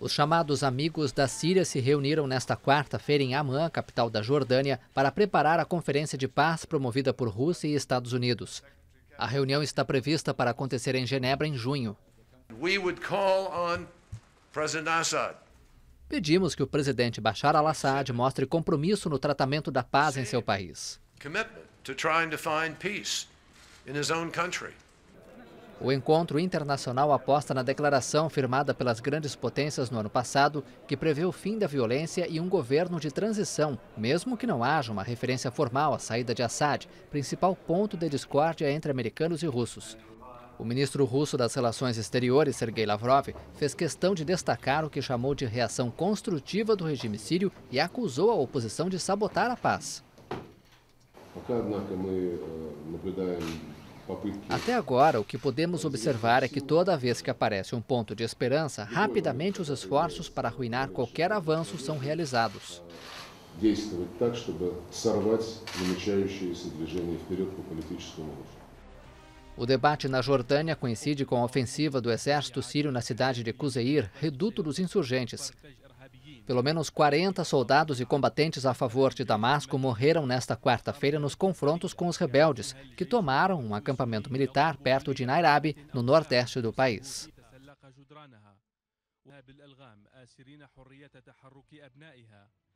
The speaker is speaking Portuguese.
Os chamados Amigos da Síria se reuniram nesta quarta-feira em Amã, capital da Jordânia, para preparar a conferência de paz promovida por Rússia e Estados Unidos. A reunião está prevista para acontecer em Genebra em junho. Pedimos que o presidente Bashar al-Assad mostre compromisso no tratamento da paz em seu país. O encontro internacional aposta na declaração firmada pelas grandes potências no ano passado, que prevê o fim da violência e um governo de transição, mesmo que não haja uma referência formal à saída de Assad, principal ponto de discórdia entre americanos e russos. O ministro russo das Relações Exteriores, Sergei Lavrov, fez questão de destacar o que chamou de reação construtiva do regime sírio e acusou a oposição de sabotar a paz. Пока, однако, мы э, наблюдаем até agora, o que podemos observar é que toda vez que aparece um ponto de esperança, rapidamente os esforços para arruinar qualquer avanço são realizados. O debate na Jordânia coincide com a ofensiva do exército sírio na cidade de Kuzeir, reduto dos insurgentes. Pelo menos 40 soldados e combatentes a favor de Damasco morreram nesta quarta-feira nos confrontos com os rebeldes, que tomaram um acampamento militar perto de Nairabi, no nordeste do país. Uhum.